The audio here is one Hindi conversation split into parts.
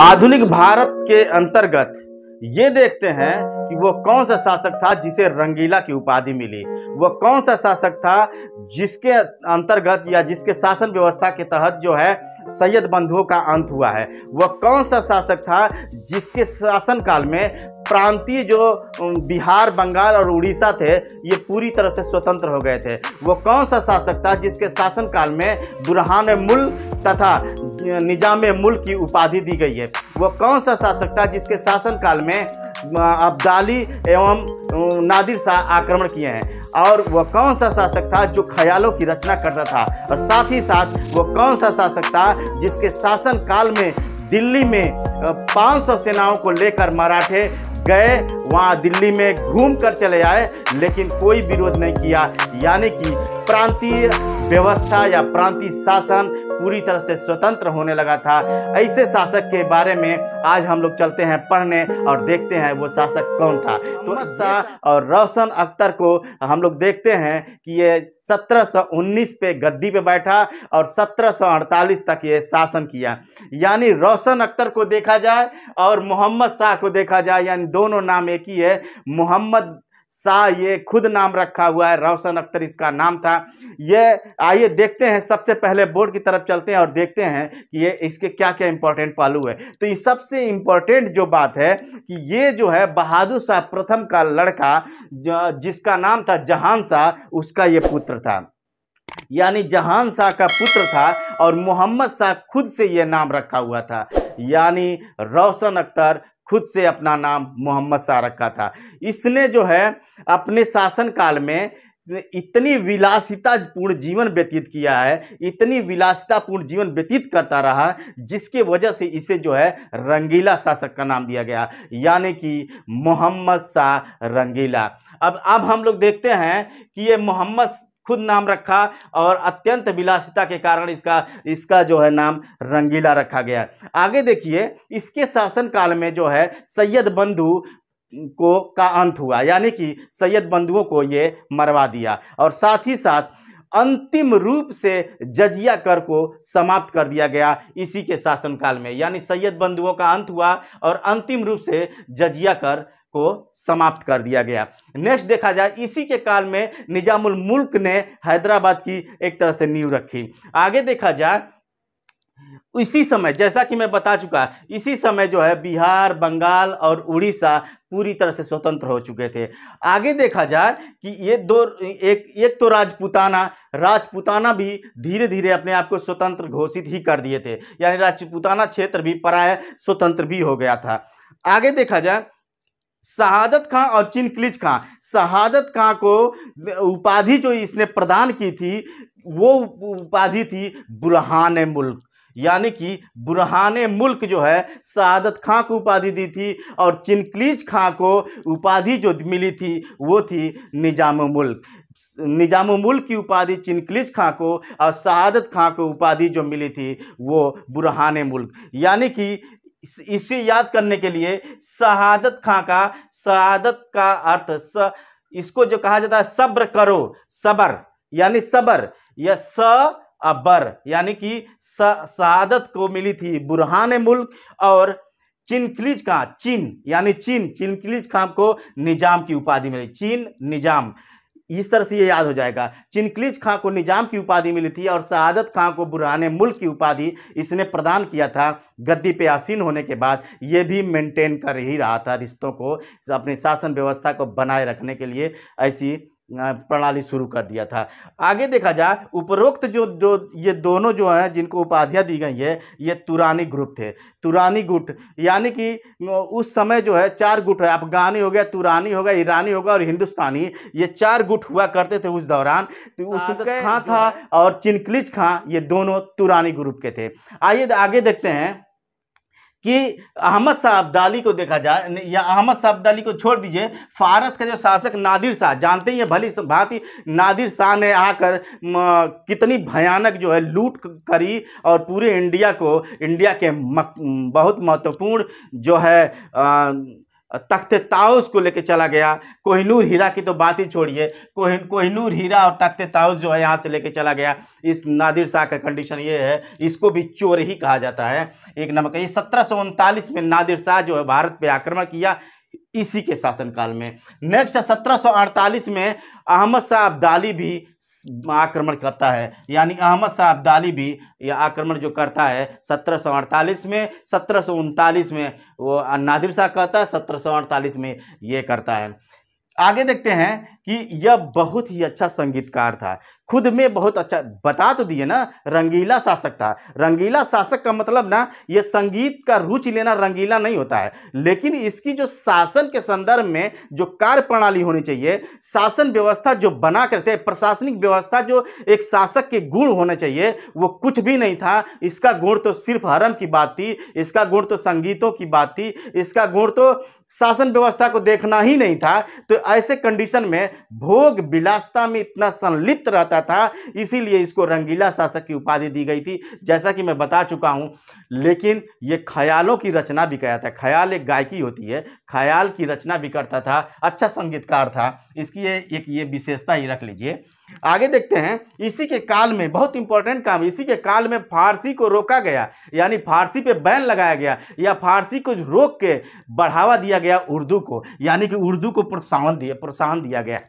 आधुनिक भारत के अंतर्गत ये देखते हैं कि वो कौन सा शासक था जिसे रंगीला की उपाधि मिली वो कौन सा शासक था जिसके अंतर्गत या जिसके शासन व्यवस्था के तहत जो है सैयद बंधुओं का अंत हुआ है वो कौन सा शासक था जिसके शासन काल में प्रांतीय जो बिहार बंगाल और उड़ीसा थे ये पूरी तरह से स्वतंत्र हो गए थे वो कौन सा शासक था जिसके शासनकाल में बुरहान मुल तथा निजाम मुल्क की उपाधि दी गई है वो कौन सा शासक था जिसके शासनकाल में अब्दाली एवं नादिर शाह आक्रमण किए हैं और वह कौन सा शासक था जो ख्यालों की रचना करता था और साथ ही साथ वो कौन सा शासक था जिसके शासनकाल में दिल्ली में 500 सेनाओं को लेकर मराठे गए वहाँ दिल्ली में घूम कर चले आए लेकिन कोई विरोध नहीं किया यानी कि प्रांतीय व्यवस्था या प्रांतीय शासन पूरी तरह से स्वतंत्र होने लगा था ऐसे शासक के बारे में आज हम लोग चलते हैं पढ़ने और देखते हैं वो शासक कौन था तो शाह और रोशन अख्तर को हम लोग देखते हैं कि ये 1719 पे गद्दी पे बैठा और 1748 तक ये शासन किया यानी रोशन अख्तर को देखा जाए और मोहम्मद शाह को देखा जाए यानी दोनों नाम एक ही है मोहम्मद शाह ये खुद नाम रखा हुआ है रोशन अख्तर इसका नाम था ये आइए देखते हैं सबसे पहले बोर्ड की तरफ चलते हैं और देखते हैं कि ये इसके क्या क्या इंपॉर्टेंट पहलू है तो ये सबसे इम्पोर्टेंट जो बात है कि ये जो है बहादुर शाह प्रथम का लड़का जिसका नाम था जहान शाह उसका ये पुत्र था यानी जहान शाह का पुत्र था और मोहम्मद शाह खुद से ये नाम रखा हुआ था यानी रोशन अख्तर खुद से अपना नाम मोहम्मद शाह रखा था इसने जो है अपने शासनकाल में इतनी विलासितापूर्ण जीवन व्यतीत किया है इतनी विलासितापूर्ण जीवन व्यतीत करता रहा जिसके वजह से इसे जो है रंगीला शासक का नाम दिया गया यानी कि मोहम्मद शाह रंगीला अब अब हम लोग देखते हैं कि ये मोहम्मद खुद नाम रखा और अत्यंत विलासिता के कारण इसका इसका जो है नाम रंगीला रखा गया आगे देखिए इसके शासनकाल में जो है सैयद बंधु को का अंत हुआ यानी कि सैयद बंधुओं को ये मरवा दिया और साथ ही साथ अंतिम रूप से जजिया कर को समाप्त कर दिया गया इसी के शासनकाल में यानी सैयद बंधुओं का अंत हुआ और अंतिम रूप से जजिया कर को समाप्त कर दिया गया नेक्स्ट देखा जाए इसी के काल में निजामुल मुल्क ने हैदराबाद की एक तरह से नींव रखी आगे देखा जाए इसी समय जैसा कि मैं बता चुका इसी समय जो है बिहार बंगाल और उड़ीसा पूरी तरह से स्वतंत्र हो चुके थे आगे देखा जाए कि ये दो एक एक तो राजपूताना राजपूताना भी धीरे धीरे अपने आप को स्वतंत्र घोषित ही कर दिए थे यानी राजपूताना क्षेत्र भी पराय स्वतंत्र भी हो गया था आगे देखा जाए शहादत खां और क्लिच खां शहादत खां को उपाधि जो इसने प्रदान की थी वो उपाधि थी बुरहान मुल्क यानी कि बुरहान मुल्क जो है शहादत खां को उपाधि दी थी और चिनकलीज खां को उपाधि जो मिली थी वो थी निजाम मुल्क निजाम मुल्क की उपाधि चिनकलीज खां को और शहादत खां को उपाधि जो मिली थी वो बुरहान मुल्क यानी कि इसे याद करने के लिए शहादत खां का शहादत का अर्थ स इसको जो कहा जाता है सब्र करो सबर यानी सबर या स अबर यानी कि शहादत को मिली थी बुरहान मुल्क और चिनखिलिज खां चीन यानी चीन चिनखिलिज खां को निजाम की उपाधि मिली चीन निजाम इस तरह से ये याद हो जाएगा चिनकलीज खां को निजाम की उपाधि मिली थी और शहादत खां को बुरहान मुल्क की उपाधि इसने प्रदान किया था गद्दी पे आसीन होने के बाद ये भी मेंटेन कर ही रहा था रिश्तों को अपनी शासन व्यवस्था को बनाए रखने के लिए ऐसी प्रणाली शुरू कर दिया था आगे देखा जाए उपरोक्त जो जो ये दोनों जो हैं जिनको उपाधियाँ दी गई है ये तुरानी ग्रुप थे तुरानी गुट यानी कि उस समय जो है चार गुट है अफगानी हो गया तुरानी हो गया ईरानी हो गया और हिंदुस्तानी ये चार गुट हुआ करते थे उस दौरान तो उसका खां था और चिनकलिज खां ये दोनों तुरानी ग्रुप के थे आइए आगे देखते हैं कि अहमद शाह अब्दाली को देखा जाए या अहमद शाह अब्दाली को छोड़ दीजिए फारस का जो शासक नादिर शाह जानते ही है भली भांति नादिर शाह ने आकर कितनी भयानक जो है लूट करी और पूरे इंडिया को इंडिया के बहुत महत्वपूर्ण जो है आ, तख्त ताउस को लेकर चला गया कोहिनूर हीरा की तो बात ही छोड़िए कोहिन कोहिनूर हीरा और तख्त ताउस जो है यहाँ से लेके चला गया इस नादिर शाह का कंडीशन ये है इसको भी चोर ही कहा जाता है एक नंबर का ये सत्रह में नादिर शाह जो है भारत पे आक्रमण किया इसी के शासनकाल में नेक्स्ट सत्रह में अहमद शाह अब्दाली भी आक्रमण करता है यानी अहमद शाह अब्दाली भी यह आक्रमण जो करता है सत्रह में सत्रह में वो नादिर शाह कहता है सत्रह में ये करता है आगे देखते हैं कि यह बहुत ही अच्छा संगीतकार था खुद में बहुत अच्छा बता तो दिए ना रंगीला शासक था रंगीला शासक का मतलब ना यह संगीत का रुचि लेना रंगीला नहीं होता है लेकिन इसकी जो शासन के संदर्भ में जो कार्य प्रणाली होनी चाहिए शासन व्यवस्था जो बना करते प्रशासनिक व्यवस्था जो एक शासक के गुण होना चाहिए वो कुछ भी नहीं था इसका गुण तो सिर्फ हरम की बात थी इसका गुण तो संगीतों की बात थी इसका गुण तो शासन व्यवस्था को देखना ही नहीं था तो ऐसे कंडीशन में भोग विलासता में इतना संलिप्त रहता था इसीलिए इसको रंगीला शासक की उपाधि दी गई थी जैसा कि मैं बता चुका हूँ लेकिन ये ख्यालों की रचना भी किया था ख्याल एक गायकी होती है ख्याल की रचना भी करता था अच्छा संगीतकार था इसकी ये एक ये विशेषता ही रख लीजिए आगे देखते हैं इसी के काल में बहुत इंपॉर्टेंट काम इसी के काल में फारसी को रोका गया यानी फारसी पे बैन लगाया गया या फारसी को रोक के बढ़ावा दिया गया उर्दू को यानी कि उर्दू को प्रोत्साहन दिया प्रोत्साहन दिया गया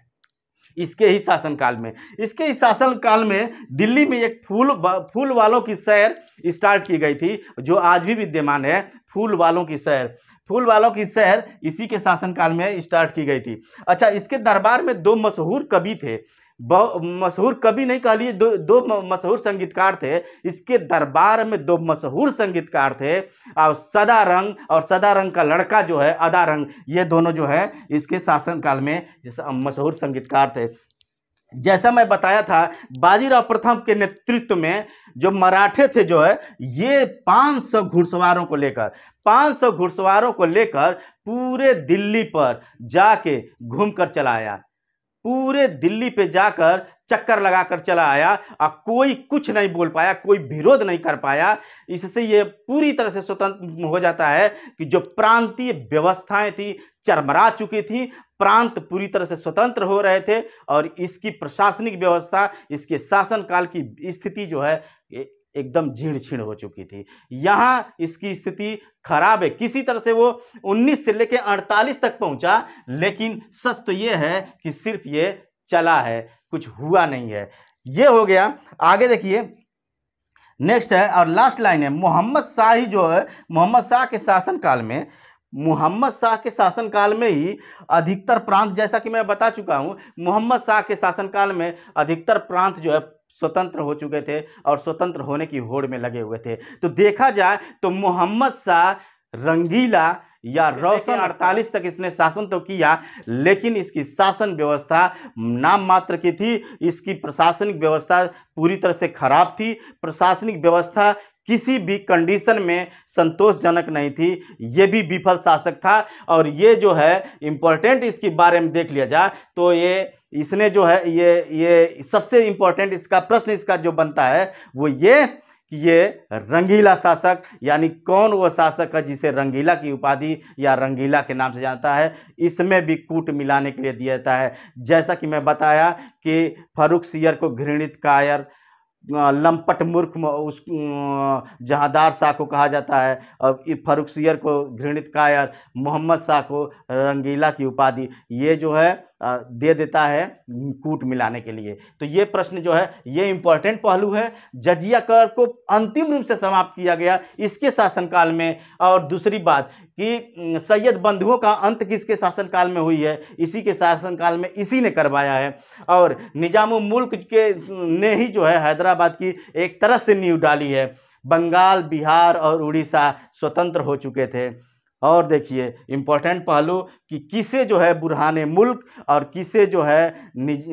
इसके ही शासनकाल में इसके ही शासनकाल में दिल्ली में एक फूल फूल वालों की सैर स्टार्ट की गई थी जो आज भी विद्यमान है फूल वालों की सैर फूल वालों की सैर इसी के शासनकाल में स्टार्ट की गई थी अच्छा इसके दरबार में दो मशहूर कवि थे मशहूर कभी नहीं कह लिए दो दो मशहूर संगीतकार थे इसके दरबार में दो मशहूर संगीतकार थे और सदा रंग और सदा रंग का लड़का जो है अदा रंग ये दोनों जो है इसके शासनकाल में मशहूर संगीतकार थे जैसा मैं बताया था बाजीराव प्रथम के नेतृत्व में जो मराठे थे जो है ये 500 घुड़सवारों को लेकर 500 घुड़सवारों को लेकर पूरे दिल्ली पर जाके घूम कर पूरे दिल्ली पे जाकर चक्कर लगाकर चला आया और कोई कुछ नहीं बोल पाया कोई विरोध नहीं कर पाया इससे ये पूरी तरह से स्वतंत्र हो जाता है कि जो प्रांतीय व्यवस्थाएं थी चरमरा चुकी थी प्रांत पूरी तरह से स्वतंत्र हो रहे थे और इसकी प्रशासनिक व्यवस्था इसके शासनकाल की स्थिति जो है एकदम झीण छीण हो चुकी थी यहाँ इसकी स्थिति खराब है किसी तरह से वो 19 से लेकर 48 तक पहुँचा लेकिन सच तो ये है कि सिर्फ ये चला है कुछ हुआ नहीं है ये हो गया आगे देखिए नेक्स्ट है और लास्ट लाइन है मोहम्मद शाह ही जो है मोहम्मद शाह के शासनकाल में मोहम्मद शाह के शासनकाल में ही अधिकतर प्रांत जैसा कि मैं बता चुका हूँ मोहम्मद शाह के शासनकाल में अधिकतर प्रांत जो है स्वतंत्र हो चुके थे और स्वतंत्र होने की होड़ में लगे हुए थे तो देखा जाए तो मोहम्मद शाह रंगीला या रोशन तो अड़तालीस तक इसने शासन तो किया लेकिन इसकी शासन व्यवस्था नाम मात्र की थी इसकी प्रशासनिक व्यवस्था पूरी तरह से खराब थी प्रशासनिक व्यवस्था किसी भी कंडीशन में संतोषजनक नहीं थी ये भी विफल शासक था और ये जो है इम्पोर्टेंट इसके बारे में देख लिया जाए तो ये इसने जो है ये ये सबसे इम्पोर्टेंट इसका प्रश्न इसका जो बनता है वो ये कि ये रंगीला शासक यानी कौन वो शासक है जिसे रंगीला की उपाधि या रंगीला के नाम से जानता है इसमें भी कूट मिलाने के लिए दिया जाता है जैसा कि मैं बताया कि फरुख सियर को घृणित कायर लंपट मूर्ख उस जहादार शाह को कहा जाता है और सैर को घृणित कायर मोहम्मद शाह को रंगीला की उपाधि ये जो है दे देता है कूट मिलाने के लिए तो ये प्रश्न जो है ये इम्पोर्टेंट पहलू है जजिया कर को अंतिम रूप से समाप्त किया गया इसके शासनकाल में और दूसरी बात कि सैयद बंधुओं का अंत किसके शासनकाल में हुई है इसी के शासनकाल में इसी ने करवाया है और निजाम मुल्क के ने ही जो है हैदराबाद की एक तरह से नींव डाली है बंगाल बिहार और उड़ीसा स्वतंत्र हो चुके थे और देखिए इम्पोर्टेंट पहलू कि किसे जो है बुरहान मुल्क और किसे जो है निज,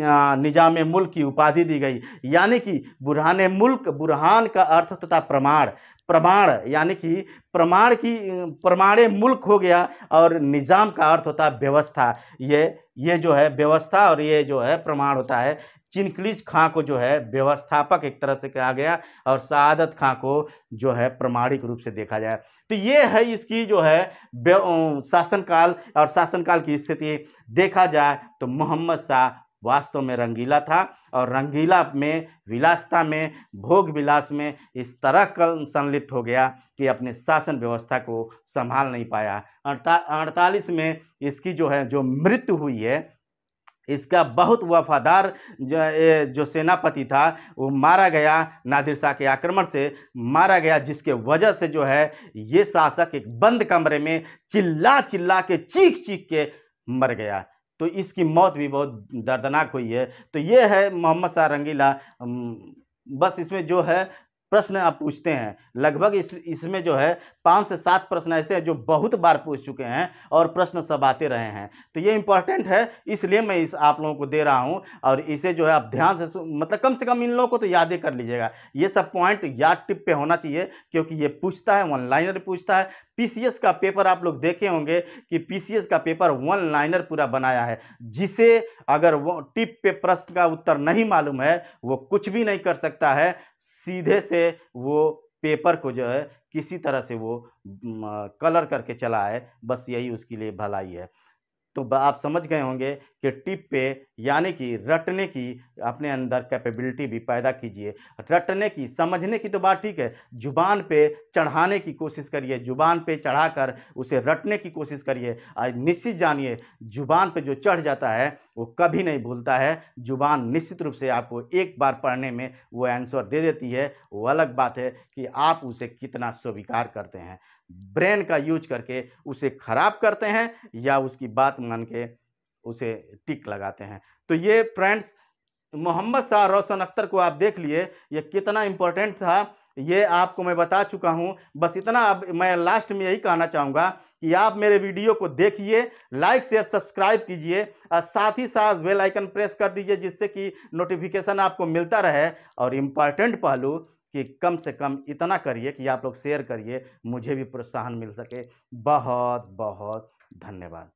निजाम मुल्क की उपाधि दी गई यानी कि बुरहान मुल्क बुरहान का अर्थ तथा प्रमाण प्रमाण यानी कि प्रमाण की प्रमाण मुल्क हो गया और निज़ाम का अर्थ होता है व्यवस्था ये ये जो है व्यवस्था और ये जो है प्रमाण होता है चिनकलीज खां को जो है व्यवस्थापक एक तरह से कहा गया और शहादत खां को जो है प्रमाणिक रूप से देखा जाए तो ये है इसकी जो है शासनकाल और शासनकाल की स्थिति देखा जाए तो मोहम्मद शाह वास्तव में रंगीला था और रंगीला में विलासता में भोग विलास में इस तरह संलिप्त हो गया कि अपने शासन व्यवस्था को संभाल नहीं पाया अड़तालीस में इसकी जो है जो मृत्यु हुई है इसका बहुत वफादार जो जो सेनापति था वो मारा गया नादिर शाह के आक्रमण से मारा गया जिसके वजह से जो है ये शासक एक बंद कमरे में चिल्ला चिल्ला के चीख चीख के मर गया तो इसकी मौत भी बहुत दर्दनाक हुई है तो ये है मोहम्मद शाह रंगीला बस इसमें जो है प्रश्न आप पूछते हैं लगभग इस इसमें जो है पाँच से सात प्रश्न ऐसे हैं जो बहुत बार पूछ चुके हैं और प्रश्न सब आते रहे हैं तो ये इम्पॉर्टेंट है इसलिए मैं इस आप लोगों को दे रहा हूँ और इसे जो है आप ध्यान से मतलब कम से कम इन लोगों को तो यादें कर लीजिएगा ये सब पॉइंट याद टिप पे होना चाहिए क्योंकि ये पूछता है ऑनलाइन पूछता है पीसीएस का पेपर आप लोग देखे होंगे कि पीसीएस का पेपर वन लाइनर पूरा बनाया है जिसे अगर वो टिप पे प्रश्न का उत्तर नहीं मालूम है वो कुछ भी नहीं कर सकता है सीधे से वो पेपर को जो है किसी तरह से वो कलर करके चला है बस यही उसके लिए भलाई है तो आप समझ गए होंगे कि टिप पे यानी कि रटने की अपने अंदर कैपेबिलिटी भी पैदा कीजिए रटने की समझने की तो बात ठीक है जुबान पे चढ़ाने की कोशिश करिए जुबान पे चढ़ाकर उसे रटने की कोशिश करिए निश्चित जानिए जुबान पे जो चढ़ जाता है वो कभी नहीं भूलता है जुबान निश्चित रूप से आपको एक बार पढ़ने में वो आंसर दे देती है वो अलग बात है कि आप उसे कितना स्वीकार करते हैं ब्रेन का यूज करके उसे खराब करते हैं या उसकी बात मान के उसे टिक लगाते हैं तो ये फ्रेंड्स मोहम्मद शाह रोशन अख्तर को आप देख लिए ये कितना इम्पोर्टेंट था ये आपको मैं बता चुका हूँ बस इतना अब मैं लास्ट में यही कहना चाहूँगा कि आप मेरे वीडियो को देखिए लाइक शेयर सब्सक्राइब कीजिए और साथ ही साथ बेल आइकन प्रेस कर दीजिए जिससे कि नोटिफिकेशन आपको मिलता रहे और इम्पॉर्टेंट पहलू कि कम से कम इतना करिए कि आप लोग शेयर करिए मुझे भी प्रोत्साहन मिल सके बहुत बहुत धन्यवाद